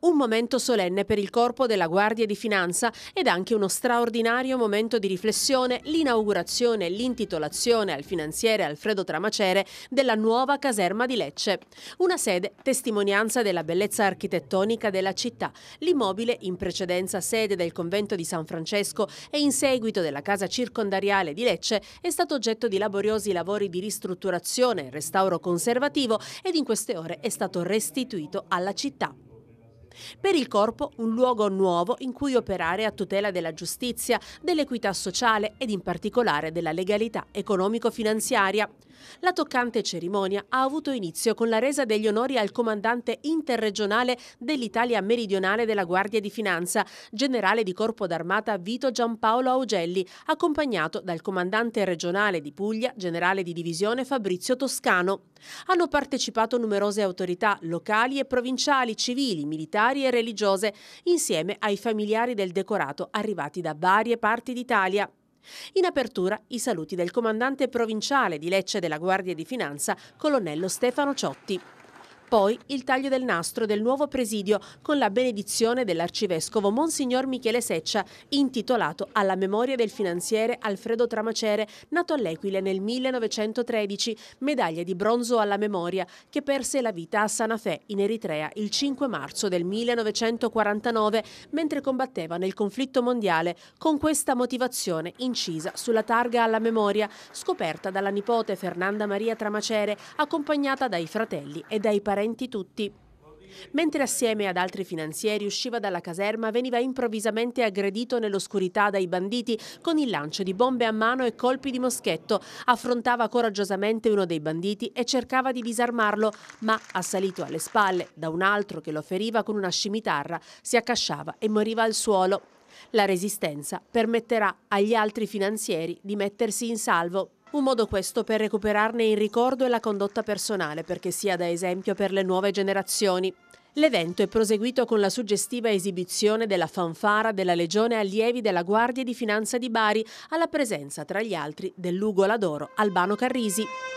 Un momento solenne per il corpo della Guardia di Finanza ed anche uno straordinario momento di riflessione, l'inaugurazione e l'intitolazione al finanziere Alfredo Tramacere della nuova caserma di Lecce. Una sede testimonianza della bellezza architettonica della città. L'immobile, in precedenza sede del convento di San Francesco e in seguito della casa circondariale di Lecce, è stato oggetto di laboriosi lavori di ristrutturazione, e restauro conservativo ed in queste ore è stato restituito alla città. Per il corpo un luogo nuovo in cui operare a tutela della giustizia, dell'equità sociale ed in particolare della legalità economico-finanziaria. La toccante cerimonia ha avuto inizio con la resa degli onori al comandante interregionale dell'Italia meridionale della Guardia di Finanza, generale di Corpo d'Armata Vito Giampaolo Augelli, accompagnato dal comandante regionale di Puglia, generale di divisione Fabrizio Toscano. Hanno partecipato numerose autorità locali e provinciali, civili, militari, secolari e religiose, insieme ai familiari del decorato arrivati da varie parti d'Italia. In apertura i saluti del comandante provinciale di Lecce della Guardia di Finanza, colonnello Stefano Ciotti. Poi il taglio del nastro del nuovo presidio con la benedizione dell'arcivescovo Monsignor Michele Seccia, intitolato alla memoria del finanziere Alfredo Tramacere, nato all'Equile nel 1913, medaglia di bronzo alla memoria, che perse la vita a Sanafè, in Eritrea, il 5 marzo del 1949, mentre combatteva nel conflitto mondiale, con questa motivazione incisa sulla targa alla memoria, scoperta dalla nipote Fernanda Maria Tramacere, accompagnata dai fratelli e dai parenti parenti tutti. Mentre assieme ad altri finanzieri usciva dalla caserma, veniva improvvisamente aggredito nell'oscurità dai banditi con il lancio di bombe a mano e colpi di moschetto. Affrontava coraggiosamente uno dei banditi e cercava di disarmarlo, ma assalito alle spalle da un altro che lo feriva con una scimitarra, si accasciava e moriva al suolo. La resistenza permetterà agli altri finanzieri di mettersi in salvo. Un modo questo per recuperarne il ricordo e la condotta personale perché sia da esempio per le nuove generazioni. L'evento è proseguito con la suggestiva esibizione della fanfara della Legione Allievi della Guardia di Finanza di Bari alla presenza, tra gli altri, dell'Ugo Ladoro Albano Carrisi.